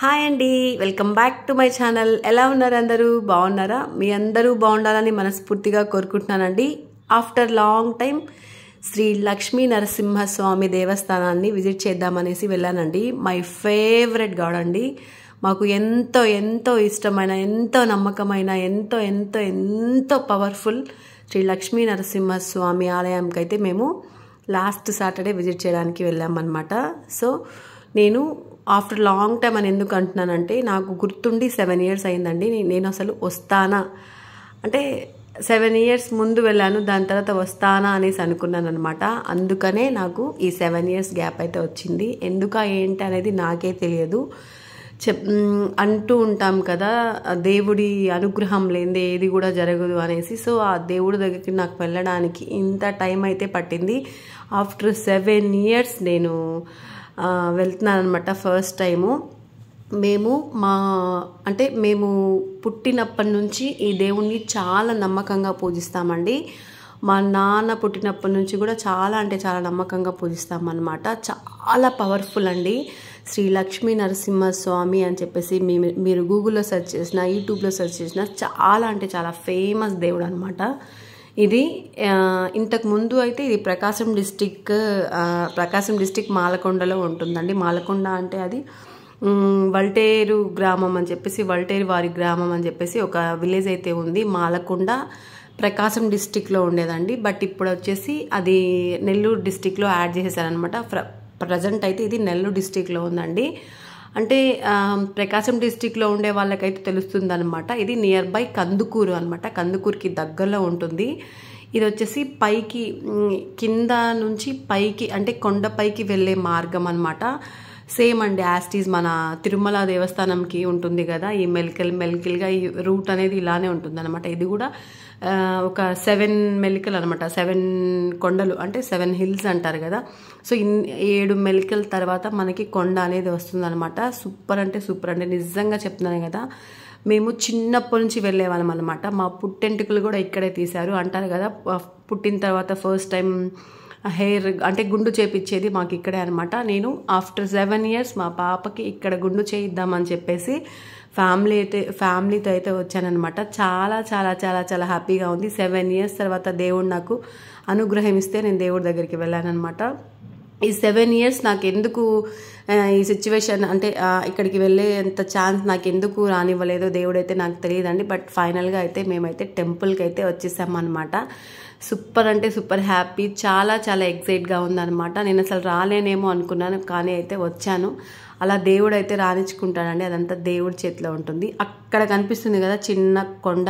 hi అండి welcome back to my channel ఎలా ఉన్నారు అందరూ బాగున్నారా మీ అందరూ బాగుండాలని మనస్ఫూర్తిగా కోరుకుంటున్నానండి after long time Shri Lakshmi Narasimhaswamy దేవస్థానాన్ని విజిట్ చేద్దామనేసి వెళ్ళానండి మై ఫేవరెట్ గాడ్ అండి మాకు ఎంతో ఎంతో ఇష్టమైన ఎంతో నమ్మకమైన ఎంతో ఎంతో ఎంతో పవర్ఫుల్ శ్రీ లక్ష్మీ నరసింహస్వామి ఆలయంకైతే అయితే మేము లాస్ట్ సాటర్డే విజిట్ చేయడానికి వెళ్ళామన్నమాట సో నేను ఆఫ్టర్ లాంగ్ టైం అని ఎందుకు అంటున్నానంటే నాకు గుర్తుండి సెవెన్ ఇయర్స్ అయిందండి నేను అసలు వస్తానా అంటే సెవెన్ ఇయర్స్ ముందు వెళ్ళాను దాని తర్వాత వస్తానా అనేసి అనుకున్నాను అనమాట అందుకనే నాకు ఈ సెవెన్ ఇయర్స్ గ్యాప్ అయితే వచ్చింది ఎందుక ఏంటి అనేది నాకే తెలియదు చెప్ అంటూ ఉంటాం కదా దేవుడి అనుగ్రహం లేని ఏది కూడా జరగదు అనేసి సో ఆ దేవుడి దగ్గరికి నాకు వెళ్ళడానికి ఇంత టైం అయితే పట్టింది ఆఫ్టర్ సెవెన్ ఇయర్స్ నేను వెళ్తున్నానమాట ఫస్ట్ టైము మేము మా అంటే మేము పుట్టినప్పటి నుంచి ఈ దేవుణ్ణి చాలా నమ్మకంగా పూజిస్తామండి మా నాన్న పుట్టినప్పటి నుంచి కూడా చాలా అంటే చాలా నమ్మకంగా పూజిస్తామన్నమాట చాలా పవర్ఫుల్ అండి శ్రీ లక్ష్మీ నరసింహస్వామి అని చెప్పేసి మీరు గూగుల్లో సెర్చ్ చేసిన యూట్యూబ్లో సెర్చ్ చేసిన చాలా అంటే చాలా ఫేమస్ దేవుడు అనమాట ఇది ఇంతకు ముందు అయితే ఇది ప్రకాశం డిస్టిక్ ప్రకాశం డిస్టిక్ మాలకొండలో ఉంటుందండి మాలకొండ అంటే అది వల్టేరు గ్రామం అని చెప్పేసి వల్టేరు వారి గ్రామం అని చెప్పేసి ఒక విలేజ్ అయితే ఉంది మాలకొండ ప్రకాశం డిస్టిక్లో ఉండేదండి బట్ ఇప్పుడు వచ్చేసి అది నెల్లూరు డిస్టిక్లో యాడ్ చేసేసారనమాట ప్రజెంట్ అయితే ఇది నెల్లూరు డిస్టిక్లో ఉందండి అంటే ప్రకాశం డిస్టిక్లో ఉండే వాళ్ళకైతే తెలుస్తుందనమాట ఇది నియర్ బై కందుకూరు అనమాట కందుకూరుకి దగ్గరలో ఉంటుంది ఇది వచ్చేసి పైకి కింద నుంచి పైకి అంటే కొండపైకి వెళ్ళే మార్గం అనమాట సేమ్ అండి యాస్టీస్ మన తిరుమల దేవస్థానంకి ఉంటుంది కదా ఈ మెల్కిల్ మెల్కిల్గా ఈ రూట్ అనేది ఇలానే అనమాట ఇది కూడా ఒక సెవెన్ మెలికలు అనమాట సెవెన్ కొండలు అంటే సెవెన్ హిల్స్ అంటారు కదా సో ఇన్ ఏడు మెలికల తర్వాత మనకి కొండ అనేది వస్తుందన్నమాట సూపర్ అంటే సూపర్ అంటే నిజంగా చెప్తున్నాను కదా మేము చిన్నప్పటి నుంచి వెళ్ళేవాళ్ళం అనమాట మా పుట్టెంటుకులు కూడా ఇక్కడే తీశారు అంటారు కదా పుట్టిన తర్వాత ఫస్ట్ టైం హెయిర్ అంటే గుండు చేపించేది మాకు ఇక్కడే అనమాట నేను ఆఫ్టర్ సెవెన్ ఇయర్స్ మా పాపకి ఇక్కడ గుండు చేయిద్దామని చెప్పేసి ఫ్యామిలీ అయితే ఫ్యామిలీతో అయితే వచ్చానమాట చాలా చాలా చాలా చాలా హ్యాపీగా ఉంది సెవెన్ ఇయర్స్ తర్వాత దేవుడు నాకు అనుగ్రహం ఇస్తే నేను దేవుడి దగ్గరికి వెళ్ళానమాట ఈ సెవెన్ ఇయర్స్ నాకు ఎందుకు ఈ సిచ్యువేషన్ అంటే ఇక్కడికి వెళ్ళేంత ఛాన్స్ నాకు ఎందుకు రానివ్వలేదో దేవుడైతే నాకు తెలియదండి బట్ ఫైనల్గా అయితే మేమైతే టెంపుల్కి అయితే వచ్చేసామన్నమాట సూపర్ అంటే సూపర్ హ్యాపీ చాలా చాలా ఎగ్జైట్గా ఉందనమాట నేను అసలు రాలేనేమో అనుకున్నాను కానీ అయితే వచ్చాను అలా దేవుడు అయితే రాణించుకుంటాడండి అదంతా దేవుడి చేతిలో ఉంటుంది అక్కడ కనిపిస్తుంది కదా చిన్న కొండ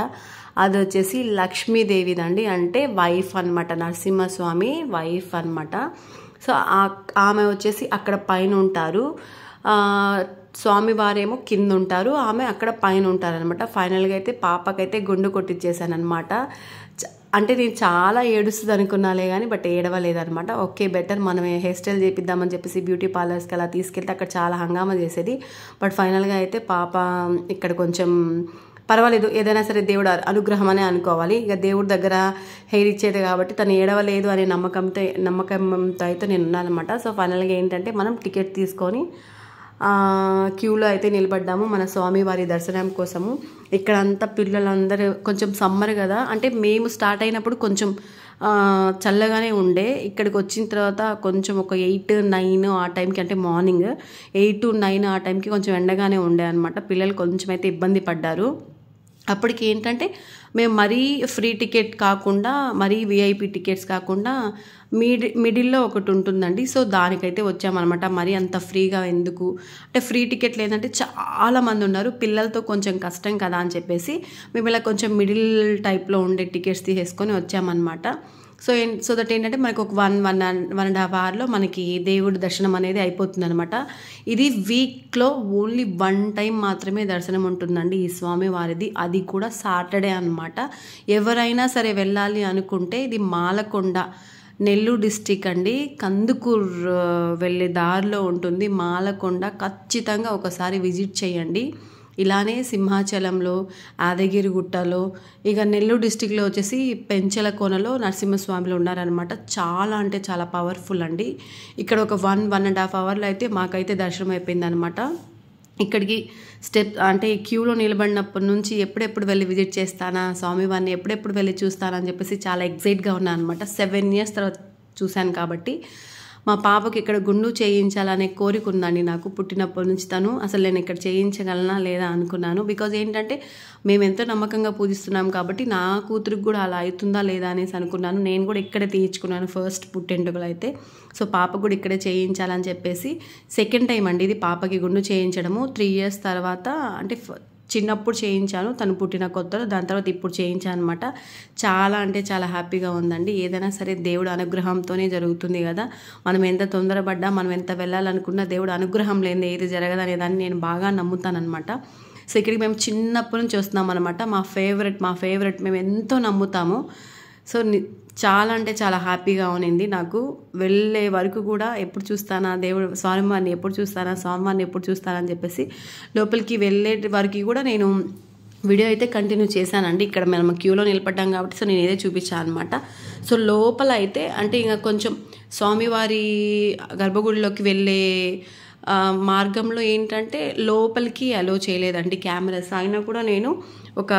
అది వచ్చేసి లక్ష్మీదేవిదండి అంటే వైఫ్ అనమాట నరసింహస్వామి వైఫ్ అనమాట సో ఆమె వచ్చేసి అక్కడ పైన ఉంటారు స్వామివారేమో కింద ఉంటారు ఆమె అక్కడ పైన ఉంటారనమాట ఫైనల్గా అయితే పాపకైతే గుండు అనమాట అంటే నేను చాలా ఏడుస్తుంది అనుకున్నాలే కానీ బట్ ఏడవలేదనమాట ఓకే బెటర్ మనం హెయిర్ స్టైల్ చేపిద్దామని చెప్పేసి బ్యూటీ పార్లర్స్కి అలా తీసుకెళ్తే అక్కడ చాలా హంగామా చేసేది బట్ ఫైనల్గా అయితే పాప ఇక్కడ కొంచెం పర్వాలేదు ఏదైనా సరే దేవుడు అనుగ్రహం అనే అనుకోవాలి ఇక దేవుడి దగ్గర హెయిర్ ఇచ్చేది కాబట్టి తను ఏడవలేదు అనే నమ్మకంతో నమ్మకంతో అయితే నేను ఉన్నానమాట సో ఫైనల్గా ఏంటంటే మనం టికెట్ తీసుకొని క్యూలో అయితే నిలబడ్డాము మన స్వామివారి దర్శనం కోసము ఇక్కడ అంతా పిల్లలందరూ కొంచెం సమ్మర్ కదా అంటే మేము స్టార్ట్ అయినప్పుడు కొంచెం చల్లగానే ఉండే ఇక్కడికి వచ్చిన తర్వాత కొంచెం ఒక ఎయిట్ నైన్ ఆ టైంకి అంటే మార్నింగ్ ఎయిట్ టు నైన్ ఆ టైంకి కొంచెం ఎండగానే ఉండే అనమాట పిల్లలు కొంచెం అయితే ఇబ్బంది పడ్డారు అప్పటికి ఏంటంటే మేము మరీ ఫ్రీ టికెట్ కాకుండా మరీ విఐపి టికెట్స్ కాకుండా మిడి మిడిల్లో ఒకటి ఉంటుందండి సో దానికైతే వచ్చామన్నమాట మరీ అంత ఫ్రీగా ఎందుకు అంటే ఫ్రీ టికెట్ లేదంటే చాలామంది ఉన్నారు పిల్లలతో కొంచెం కష్టం కదా అని చెప్పేసి మేము ఇలా కొంచెం మిడిల్ టైప్లో ఉండే టికెట్స్ తీసేసుకొని వచ్చామన్నమాట సో సో దట్ ఏంటంటే మనకు ఒక one one one and half అవర్లో మనకి దేవుడి దర్శనం అనేది అయిపోతుంది అనమాట ఇది వీక్లో ఓన్లీ వన్ టైం మాత్రమే దర్శనం ఉంటుందండి ఈ స్వామి వారిది అది కూడా సాటర్డే అనమాట ఎవరైనా సరే వెళ్ళాలి అనుకుంటే ఇది మాలకొండ నెల్లూరు డిస్టిక్ అండి కందుకూరు వెళ్ళే దారిలో ఉంటుంది మాలకొండ ఖచ్చితంగా ఒకసారి విజిట్ చేయండి ఇలానే సింహాచలంలో గుట్టలో ఇక నెల్లూరు డిస్టిక్లో వచ్చేసి పెంచల కోనలో నరసింహస్వామిలు ఉన్నారనమాట చాలా అంటే చాలా పవర్ఫుల్ అండి ఇక్కడ ఒక వన్ వన్ అండ్ హాఫ్ అవర్లో అయితే మాకైతే దర్శనం అయిపోయింది అనమాట ఇక్కడికి స్టెప్ అంటే క్యూలో నిలబడినప్పటి నుంచి ఎప్పుడెప్పుడు వెళ్ళి విజిట్ చేస్తానా స్వామివారిని ఎప్పుడెప్పుడు వెళ్ళి చూస్తానా అని చెప్పేసి చాలా ఎగ్జైట్గా ఉన్నాను అనమాట సెవెన్ ఇయర్స్ తర్వాత చూశాను కాబట్టి మా పాపకి ఇక్కడ గుండు చేయించాలనే కోరిక ఉందండి నాకు పుట్టినప్పటి నుంచి తను అసలు నేను ఇక్కడ చేయించగలనా లేదా అనుకున్నాను బికాజ్ ఏంటంటే మేము ఎంతో నమ్మకంగా పూజిస్తున్నాం కాబట్టి నా కూతురికి కూడా అలా అవుతుందా లేదా అనేసి అనుకున్నాను నేను కూడా ఇక్కడే తీయించుకున్నాను ఫస్ట్ పుట్టెంటుకలు అయితే సో పాప కూడా ఇక్కడే చేయించాలని చెప్పేసి సెకండ్ టైం అండి ఇది పాపకి గుండు చేయించడము త్రీ ఇయర్స్ తర్వాత అంటే చిన్నప్పుడు చేయించాను తను పుట్టిన కొత్తలో దాని తర్వాత ఇప్పుడు చేయించాను అనమాట చాలా అంటే చాలా హ్యాపీగా ఉందండి ఏదైనా సరే దేవుడు అనుగ్రహంతోనే జరుగుతుంది కదా మనం ఎంత తొందరపడ్డా మనం ఎంత వెళ్ళాలనుకున్నా దేవుడు అనుగ్రహం లేని ఏది జరగదు అనేదాన్ని నేను బాగా నమ్ముతానమాట సో ఇక్కడికి మేము చిన్నప్పటి నుంచి వస్తున్నాం అనమాట మా ఫేవరెట్ మా ఫేవరెట్ మేము ఎంతో నమ్ముతాము సో చాలా అంటే చాలా హ్యాపీగా ఉనింది నాకు వెళ్ళే వరకు కూడా ఎప్పుడు చూస్తానా దేవుడు స్వామివారిని ఎప్పుడు చూస్తానా స్వామివారిని ఎప్పుడు చూస్తానా అని చెప్పేసి లోపలికి వెళ్ళే వరకు కూడా నేను వీడియో అయితే కంటిన్యూ చేశానండి ఇక్కడ మనం క్యూలో నిలబడ్డాం కాబట్టి సో నేను ఇదే చూపించాను అనమాట సో లోపల అయితే అంటే ఇంకా కొంచెం స్వామివారి గర్భగుడిలోకి వెళ్ళే మార్గంలో ఏంటంటే లోపలికి అలో చేయలేదండి కెమెరాస్ అయినా కూడా నేను ఒక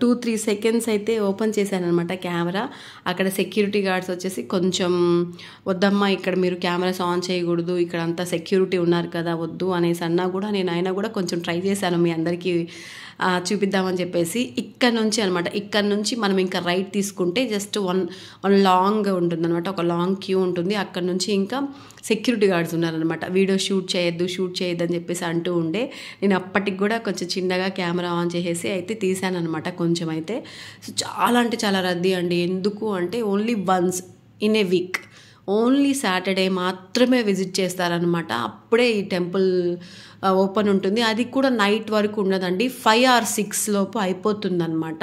టూ త్రీ సెకండ్స్ అయితే ఓపెన్ చేశానమాట కెమెరా అక్కడ సెక్యూరిటీ గార్డ్స్ వచ్చేసి కొంచెం వద్దమ్మా ఇక్కడ మీరు కెమెరాస్ ఆన్ చేయకూడదు ఇక్కడ అంతా సెక్యూరిటీ ఉన్నారు కదా వద్దు అనేసి అన్నా కూడా నేను అయినా కూడా కొంచెం ట్రై చేశాను మీ అందరికీ చూపిద్దామని చెప్పేసి ఇక్కడ నుంచి అనమాట ఇక్కడ నుంచి మనం ఇంకా రైట్ తీసుకుంటే జస్ట్ వన్ వన్ లాంగ్ అనమాట ఒక లాంగ్ క్యూ ఉంటుంది అక్కడ నుంచి ఇంకా సెక్యూరిటీ గార్డ్స్ ఉన్నారనమాట వీడియో షూట్ చేయొద్దు షూట్ చేయొద్దు అని చెప్పేసి అంటూ ఉండే నేను అప్పటికి కూడా కొంచెం చిన్నగా కెమెరా ఆన్ చేసేసి అయితే అనమాట కొంచెం అయితే సో చాలా అంటే చాలా రద్దీ అండి ఎందుకు అంటే only once in a week only Saturday మాత్రమే విజిట్ చేస్తారనమాట అప్పుడే ఈ టెంపుల్ ఓపెన్ ఉంటుంది అది కూడా నైట్ వరకు ఉండదండి ఫైవ్ ఆర్ సిక్స్ లోపు అయిపోతుందన్నమాట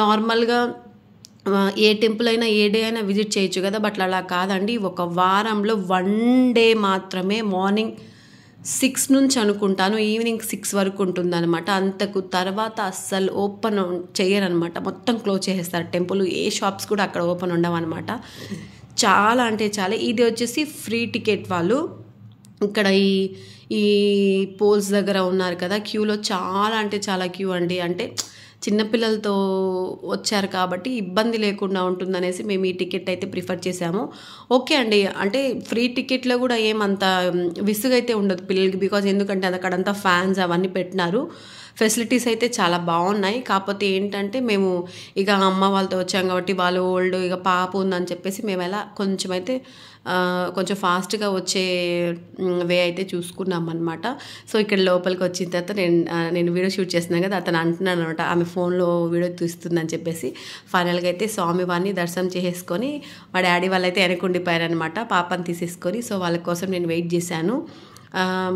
నార్మల్గా ఏ టెంపుల్ అయినా ఏ డే అయినా విజిట్ చేయొచ్చు కదా బట్ అలా కాదండి ఒక వారంలో వన్ డే మాత్రమే మార్నింగ్ సిక్స్ నుంచి అనుకుంటాను ఈవినింగ్ సిక్స్ వరకు ఉంటుందన్నమాట అంతకు తర్వాత అస్సలు ఓపెన్ చేయరనమాట మొత్తం క్లోజ్ చేసేస్తారు టెంపుల్ ఏ షాప్స్ కూడా అక్కడ ఓపెన్ ఉండవన్నమాట చాలా అంటే చాలా ఇది వచ్చేసి ఫ్రీ టికెట్ వాళ్ళు ఇక్కడ ఈ ఈ పోల్స్ దగ్గర ఉన్నారు కదా క్యూలో చాలా అంటే చాలా క్యూ అండి అంటే చిన్నపిల్లలతో వచ్చారు కాబట్టి ఇబ్బంది లేకుండా ఉంటుందనేసి మేము ఈ టికెట్ అయితే ప్రిఫర్ చేసాము ఓకే అండి అంటే ఫ్రీ టికెట్లో కూడా ఏమంత విసుగైతే ఉండదు పిల్లలకి బికాజ్ ఎందుకంటే అక్కడంతా ఫ్యాన్స్ అవన్నీ పెట్టినారు ఫెసిలిటీస్ అయితే చాలా బాగున్నాయి కాకపోతే ఏంటంటే మేము ఇక అమ్మ వాళ్ళతో వచ్చాం కాబట్టి వాళ్ళు ఓల్డ్ ఇక పాప ఉందని చెప్పేసి మేము ఎలా కొంచెం అయితే కొంచెం ఫాస్ట్గా వచ్చే వే అయితే చూసుకున్నాం అనమాట సో ఇక్కడ లోపలికి వచ్చిన తర్వాత నేను నేను వీడియో షూట్ చేస్తున్నాను కదా అతను అంటున్నాను అనమాట ఆమె ఫోన్లో వీడియో తీస్తుందని చెప్పేసి ఫైనల్గా అయితే స్వామివారిని దర్శనం చేసేసుకొని మా డాడీ వాళ్ళైతే వెనకుండిపోయారనమాట పాపని తీసేసుకొని సో వాళ్ళ కోసం నేను వెయిట్ చేశాను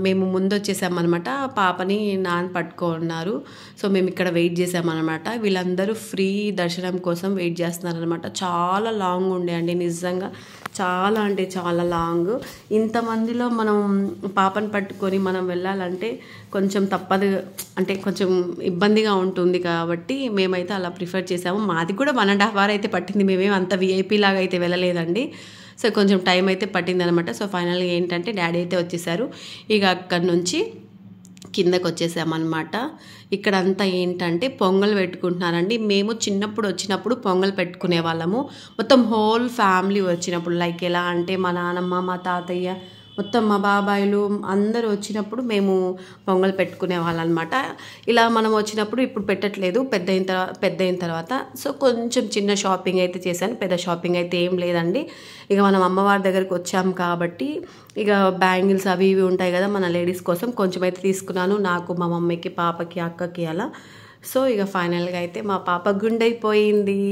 మేము ముందు వచ్చేసామన్నమాట పాపని నాన్న పట్టుకున్నారు సో మేము ఇక్కడ వెయిట్ చేసామన్నమాట వీళ్ళందరూ ఫ్రీ దర్శనం కోసం వెయిట్ చేస్తున్నారనమాట చాలా లాంగ్ ఉండే అండి నిజంగా చాలా అంటే చాలా లాంగ్ ఇంతమందిలో మనం పాపను పట్టుకొని మనం వెళ్ళాలంటే కొంచెం తప్పదు అంటే కొంచెం ఇబ్బందిగా ఉంటుంది కాబట్టి మేమైతే అలా ప్రిఫర్ చేసాము మాది కూడా వన్ అండ్ హాఫ్ అవర్ అయితే పట్టింది మేమేమి అంత విఐపీ లాగా అయితే వెళ్ళలేదండి సో కొంచెం టైం అయితే పట్టిందనమాట సో ఫైనల్గా ఏంటంటే డాడీ అయితే వచ్చేసారు ఇక అక్కడి నుంచి కిందకు వచ్చేసామన్నమాట ఇక్కడ అంతా ఏంటంటే పొంగల్ పెట్టుకుంటున్నారండి మేము చిన్నప్పుడు వచ్చినప్పుడు పొంగల్ పెట్టుకునే వాళ్ళము మొత్తం హోల్ ఫ్యామిలీ వచ్చినప్పుడు లైక్ ఎలా అంటే మా నానమ్మ మా తాతయ్య మొత్తం మా బాబాయిలు అందరూ వచ్చినప్పుడు మేము పొంగల్ పెట్టుకునే వాళ్ళనమాట ఇలా మనం వచ్చినప్పుడు ఇప్పుడు పెట్టట్లేదు పెద్ద అయిన తర్వాత పెద్ద అయిన తర్వాత సో కొంచెం చిన్న షాపింగ్ అయితే చేశాను పెద్ద షాపింగ్ అయితే ఏం లేదండి ఇక మనం అమ్మవారి దగ్గరికి వచ్చాం కాబట్టి ఇక బ్యాంగిల్స్ అవి ఇవి ఉంటాయి కదా మన లేడీస్ కోసం కొంచెం అయితే తీసుకున్నాను నాకు మా మమ్మీకి పాపకి అక్కకి అలా సో ఇక ఫైనల్గా అయితే మా పాప గుండైపోయింది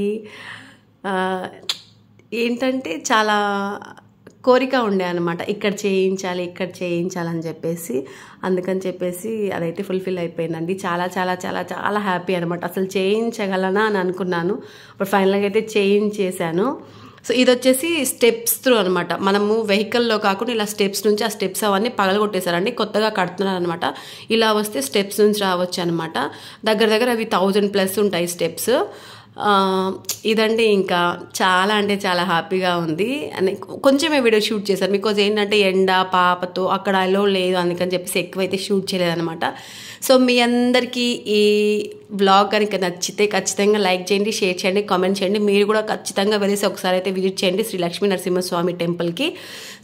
ఏంటంటే చాలా కోరిక ఉండే అనమాట ఇక్కడ చేయించాలి ఇక్కడ చేయించాలి అని చెప్పేసి అందుకని చెప్పేసి అదైతే ఫుల్ఫిల్ అయిపోయిందండి చాలా చాలా చాలా చాలా హ్యాపీ అనమాట అసలు చేయించగలనా అని అనుకున్నాను ఇప్పుడు ఫైనల్గా అయితే చేయించేశాను సో ఇది వచ్చేసి స్టెప్స్ త్రూ అనమాట మనము వెహికల్లో కాకుండా ఇలా స్టెప్స్ నుంచి ఆ స్టెప్స్ అవన్నీ పగలగొట్టేశారండి కొత్తగా కడుతున్నారు అనమాట ఇలా వస్తే స్టెప్స్ నుంచి రావచ్చు అనమాట దగ్గర దగ్గర అవి థౌజండ్ ప్లస్ ఉంటాయి స్టెప్స్ ఇదండి ఇంకా చాలా అంటే చాలా హ్యాపీగా ఉంది కొంచెమే వీడియో షూట్ చేశారు బికాజ్ ఏంటంటే ఎండ పాపతో అక్కడ అలో లేదు అందుకని చెప్పేసి ఎక్కువైతే షూట్ చేయలేదనమాట సో మీ అందరికీ ఈ బ్లాగ్ కనుక నచ్చితే ఖచ్చితంగా లైక్ చేయండి షేర్ చేయండి కామెంట్ చేయండి మీరు కూడా ఖచ్చితంగా వెళ్ళేసి ఒకసారి అయితే విజిట్ చేయండి శ్రీ లక్ష్మీ నరసింహస్వామి టెంపుల్కి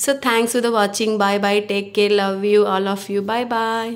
so thanks for the watching bye bye take care love you all of you bye bye